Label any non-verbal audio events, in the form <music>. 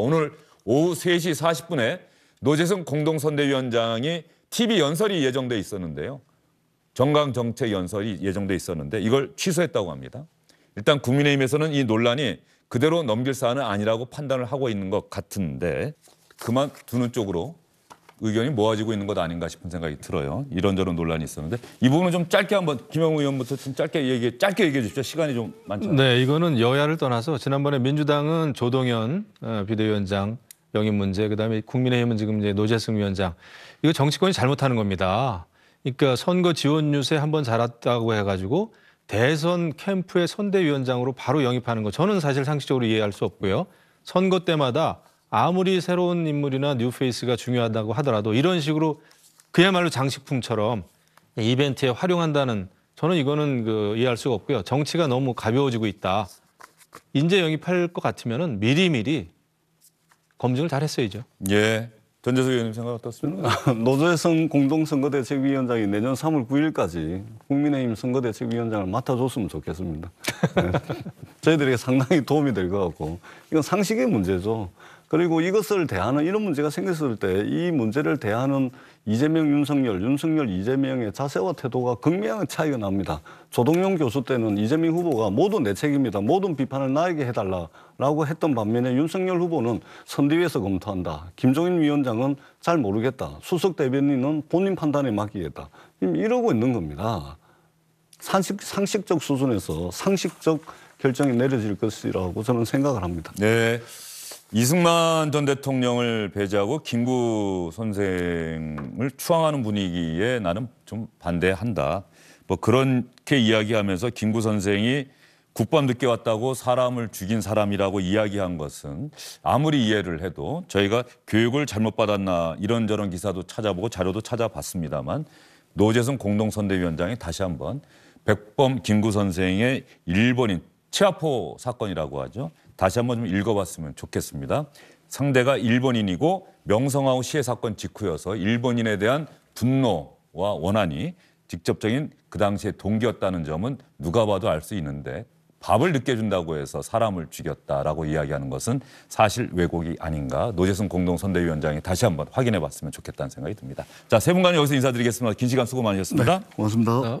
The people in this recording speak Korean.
어, 오늘 오후 3시 40분에 노재승 공동선대위원장이 TV 연설이 예정돼 있었는데요. 정강정책 연설이 예정돼 있었는데 이걸 취소했다고 합니다. 일단 국민의힘에서는 이 논란이 그대로 넘길 사안은 아니라고 판단을 하고 있는 것 같은데 그만 두는 쪽으로 의견이 모아지고 있는 것 아닌가 싶은 생각이 들어요. 이런저런 논란이 있었는데 이 부분은 좀 짧게 한번 김영우 의원부터 좀 짧게 얘기 짧게 얘기해 주십시오. 시간이 좀 많죠. 네, 이거는 여야를 떠나서 지난번에 민주당은 조동현 어, 비대위원장 영입 문제, 그다음에 국민의힘은 지금 이제 노재승 위원장 이거 정치권이 잘못하는 겁니다. 그러니까 선거 지원 뉴스에 한 번 자랐다고 해가지고 대선 캠프의 선대위원장으로 바로 영입하는 거 저는 사실 상식적으로 이해할 수 없고요. 선거 때마다 아무리 새로운 인물이나 뉴페이스가 중요하다고 하더라도 이런 식으로 그야말로 장식품처럼 이벤트에 활용한다는 저는 이거는 그 이해할 수가 없고요. 정치가 너무 가벼워지고 있다. 인재 영입할 것 같으면은 미리미리 검증을 잘 했어야죠. 예. 전재석 의원님 생각 어떻습니까? <laughs> 노조의성 공동선거대책위원장이 내년 3월 9일까지 국민의힘 선거대책위원장을 맡아줬으면 좋겠습니다. <laughs> 네. 저희들에게 상당히 도움이 될 것 같고 이건 상식의 문제죠. 그리고 이것을 대하는 이런 문제가 생겼을 때 이 문제를 대하는 이재명, 윤석열, 윤석열, 이재명의 자세와 태도가 극명한 차이가 납니다. 조동용 교수 때는 이재명 후보가 모든 내 책임이다. 모든 비판을 나에게 해달라라고 했던 반면에 윤석열 후보는 선대위에서 검토한다. 김종인 위원장은 잘 모르겠다. 수석 대변인은 본인 판단에 맡기겠다. 이러고 있는 겁니다. 상식, 상식적 수준에서 상식적 결정이 내려질 것이라고 저는 생각을 합니다. 네. 이승만 전 대통령을 배제하고 김구 선생을 추앙하는 분위기에 나는 좀 반대한다. 뭐 그렇게 이야기하면서 김구 선생이 국밤 늦게 왔다고 사람을 죽인 사람이라고 이야기한 것은 아무리 이해를 해도 저희가 교육을 잘못 받았나 이런저런 기사도 찾아보고 자료도 찾아봤습니다만 노재승 공동선대위원장이 다시 한번 백범 김구 선생의 일본인 치아포 사건이라고 하죠. 다시 한번 좀 읽어봤으면 좋겠습니다. 상대가 일본인이고 명성하우 시해 사건 직후여서 일본인에 대한 분노와 원한이 직접적인 그 당시의 동기였다는 점은 누가 봐도 알 수 있는데 밥을 늦게 준다고 해서 사람을 죽였다라고 이야기하는 것은 사실 왜곡이 아닌가 노재승 공동선대위원장이 다시 한번 확인해 봤으면 좋겠다는 생각이 듭니다. 자, 세 분간 여기서 인사드리겠습니다. 긴 시간 수고 많으셨습니다. 네, 고맙습니다. 네.